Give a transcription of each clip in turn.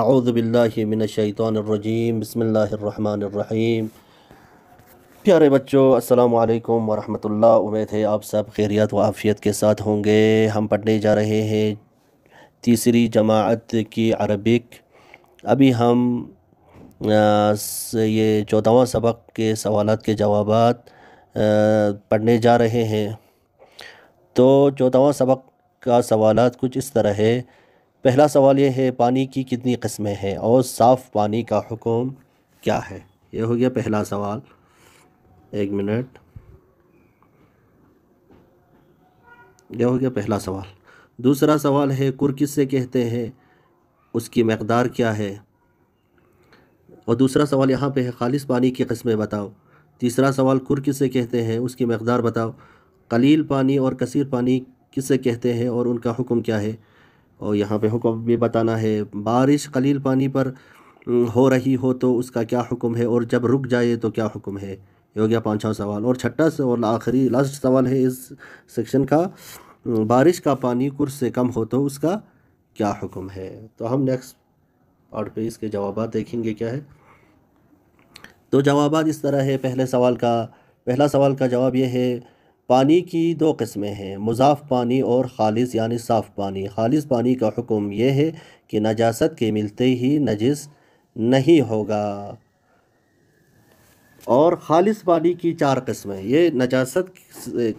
आउज़बिल्लिमिनशैतरजीम बसमीम प्यारे बच्चों अल्लाम वालेकुम वरहमतुल्लाह उम्मीद है आप सब खैरियत व आफ़ियत के साथ होंगे हम पढ़ने जा रहे हैं तीसरी जमात की अरबिक अभी हम ये चौदहवा सबक के सवाल के जवाब पढ़ने जा रहे हैं तो चौदहवा सबक का सवाल कुछ इस तरह है पहला सवाल ये है पानी की कितनी कस्में हैं और साफ़ पानी का हुक्म क्या है यह हो गया पहला सवाल एक मिनट यह हो गया पहला सवाल दूसरा सवाल है कुर किससे कहते हैं उसकी मकदार क्या है और दूसरा सवाल यहाँ पे है खालिस पानी की कस्में बताओ तीसरा सवाल कुर किससे कहते हैं उसकी मकदार बताओ कलील पानी और कसीर पानी किससे कहते हैं और उनका हुक्म क्या है और यहाँ पे हुक्म भी बताना है बारिश कलील पानी पर हो रही हो तो उसका क्या हुक्म है और जब रुक जाए तो क्या हुक्म है ये हो गया पाँचवा सवाल और छठा और आखिरी लास्ट सवाल है इस सेक्शन का बारिश का पानी कुर्स से कम हो तो उसका क्या हुक्म है तो हम नेक्स्ट पार्ट पे इसके जवाब देखेंगे क्या है तो जवाब इस तरह है पहले सवाल का पहला सवाल का जवाब यह है पानी की दो किस्में हैं मुजाफ पानी और खालिस यानी साफ़ पानी खालिस पानी का हुक्म यह है कि नजास्त के मिलते ही नजिस नहीं होगा और खालिस पानी की चार किस्में ये नजास्त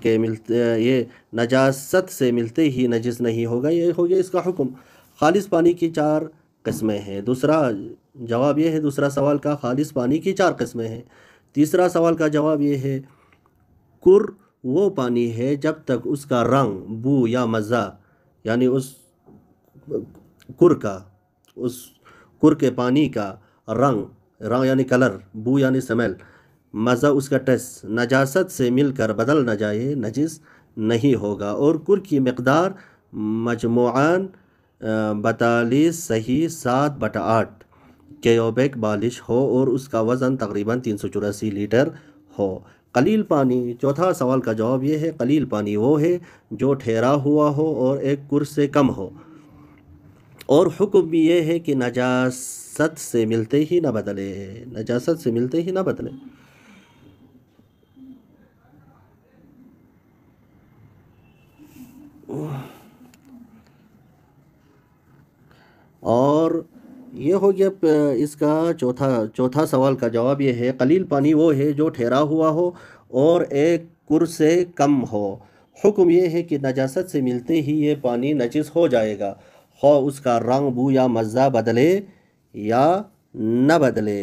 के मिलते ये नजास्त से मिलते ही नजिस नहीं होगा ये हो गया इसका हुक्म खालिस पानी की चार किस्में हैं दूसरा जवाब ये है दूसरा सवाल का खालिस पानी की चार किस्में हैं तीसरा सवाल का जवाब ये है कुर वो पानी है जब तक उसका रंग बू या मज़ा यानी उस कुर का उस कुर के पानी का रंग रंग यानी कलर बू यानी स्मेल मज़ा उसका टेस्ट नजासत से मिलकर बदल न जाए नजिस नहीं होगा और कुर की मकदार मजमुआन बतालीस सही सात बट आठ केयोबेक बालिश हो और उसका वज़न तकरीबन तीन सौ चौरासी लीटर हो कलील पानी चौथा सवाल का जवाब यह है कलील पानी वो है जो ठहरा हुआ हो और एक कुर्स से कम हो और हुक्म भी ये है कि नजासत से मिलते ही ना बदले नजासत से मिलते ही ना बदले और ये हो गया इसका चौथा चौथा सवाल का जवाब ये है कलील पानी वो है जो ठहरा हुआ हो और एक कुर से कम हो हुक्म ये है कि नजासत से मिलते ही ये पानी नजिस हो जाएगा हो उसका रंग बू या मज़ा बदले या न बदले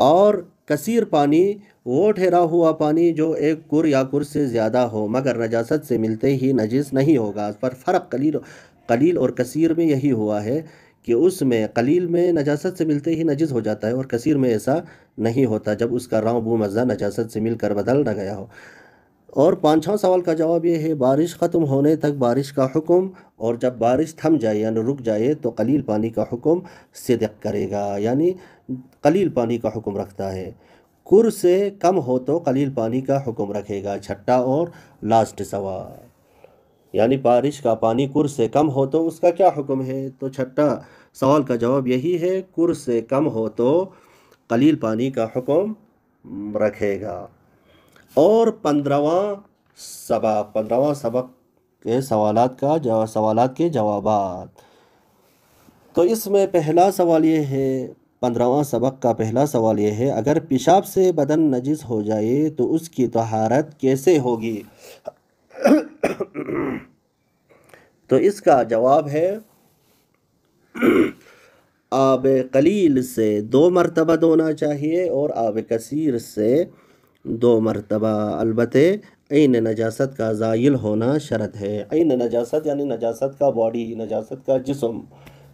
और कसीर पानी वो ठहरा हुआ पानी जो एक कुर या कुर से ज़्यादा हो मगर नजासत से मिलते ही नजिस नहीं होगा पर फ़र्क कलील कलील और कसीर में यही हुआ है कि उसमें कलील में नजासत से मिलते ही नजिस हो जाता है और कसीर में ऐसा नहीं होता जब उसका राव बू मज़ा नजासत से मिलकर बदल न गया हो और पाँचवा सवाल का जवाब यह है बारिश ख़त्म होने तक बारिश का हुक्म और जब बारिश थम जाए यानी रुक जाए तो कलील पानी का हुक्म सिदक करेगा यानी कलील पानी का हुक्म रखता है कुर से कम हो तो कलील पानी का हुक्म रखेगा छठा और लास्ट सवाल यानी बारिश का पानी कुर से कम हो तो उसका क्या हुक्म है तो छठा सवाल का जवाब यही है कुर से कम हो तो कलील पानी का हुक्म रखेगा और पंद्रवा सबक पंद्रवा सबक के सवाल का सवाल के जवाब तो इसमें पहला सवाल ये है पंद्रवा सबक का पहला सवाल ये है अगर पेशाब से बदन नजिस हो जाए तो उसकी तहारत कैसे होगी तो इसका जवाब है आब कलील से दो मरतबा धोना चाहिए और आब कसीर से दो मरतबा अलबत् इन नजासत का जायल होना शरत है इन नजासत यानी नजासत का बॉडी नजासत का जिसम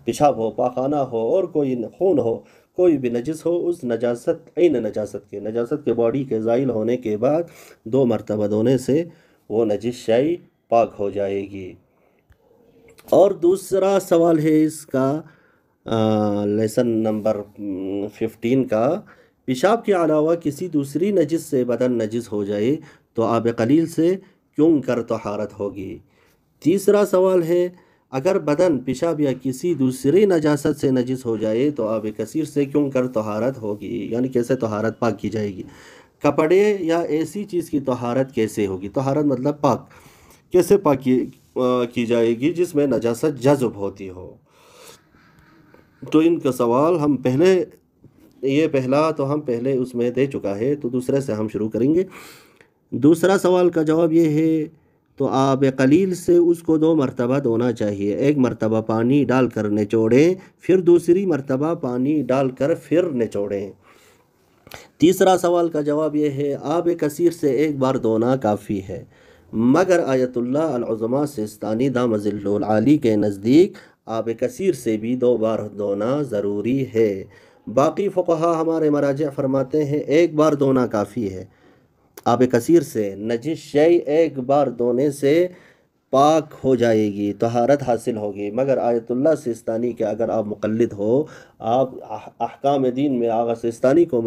पेशाब हो पाखाना हो और कोई खून हो कोई भी नजस हो उस नजासत इन नजासत के नजासत के बॉडी के जायल होने के बाद दो मरतबा धोने से वो नजिस पाक हो जाएगी और दूसरा सवाल है इसका लेसन नंबर फिफ्टीन का पेशाब के अलावा किसी दूसरी नजिस से बदन नजिस हो जाए तो आब कलील से क्यों कर तहारत होगी तीसरा सवाल है अगर बदन पेशाब या किसी दूसरी नजास्त से नजिस हो जाए तो आब कसीर से क्यों कर तहारत होगी यानी कैसे तहारत पाक की जाएगी कपड़े या ऐसी चीज़ की तहारत कैसे होगी तहारत मतलब पाक कैसे पाक की, आ, की जाएगी जिसमें नजासत जज्ब होती हो तो इनका सवाल हम पहले ये पहला तो हम पहले उसमें दे चुका है तो दूसरे से हम शुरू करेंगे दूसरा सवाल का जवाब ये है तो आप कलील से उसको दो मरतबा धोना चाहिए एक मरतबा पानी डाल कर निचोड़ें फिर दूसरी मरतबा पानी डाल कर फिर निचोड़ें तीसरा सवाल का जवाब यह है आब कसीर से एक बार दोना काफ़ी है मगर आयतुल्लाज़मा सिस्तानी आली के नज़दीक आब कसीर से भी दो बार दोना ज़रूरी है बाकी फकहा हमारे मराज फरमाते हैं एक बार दोना काफ़ी है आब कसीर से नजिस एक बार दोने से पाक हो जाएगी तहारत हासिल होगी मगर आयतुल्ला सिस्तानी के अगर आप मुकलद हो आप अहकाम दीन में आगा सिस्तानी को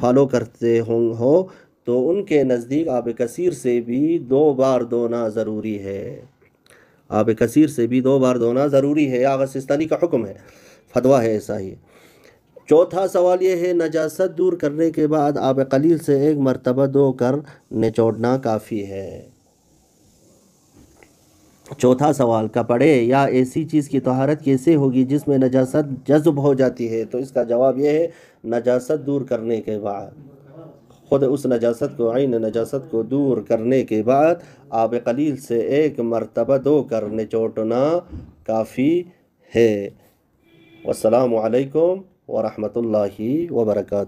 फॉलो करते हो, हो तो उनके नज़दीक आब कसीर से भी दो बार धोना ज़रूरी है आब कसीर से भी दो बार धोना ज़रूरी है आगा सिस्तानी का हुक्म है फतवा है ऐसा ही चौथा सवाल यह है नजास्त दूर करने के बाद आब कलील से एक मरतबा दो कर निचोड़ना काफ़ी है चौथा सवाल कपड़े या ऐसी चीज़ की तहारत कैसे होगी जिसमें नजासत जज्ब हो जाती है तो इसका जवाब यह है नजासत दूर करने के बाद ख़ुद उस नजासत को आइन नजासत को दूर करने के बाद आब कलील से एक मरतबा दो कर निचोटना काफ़ी है वालकुम वरहमल वर्का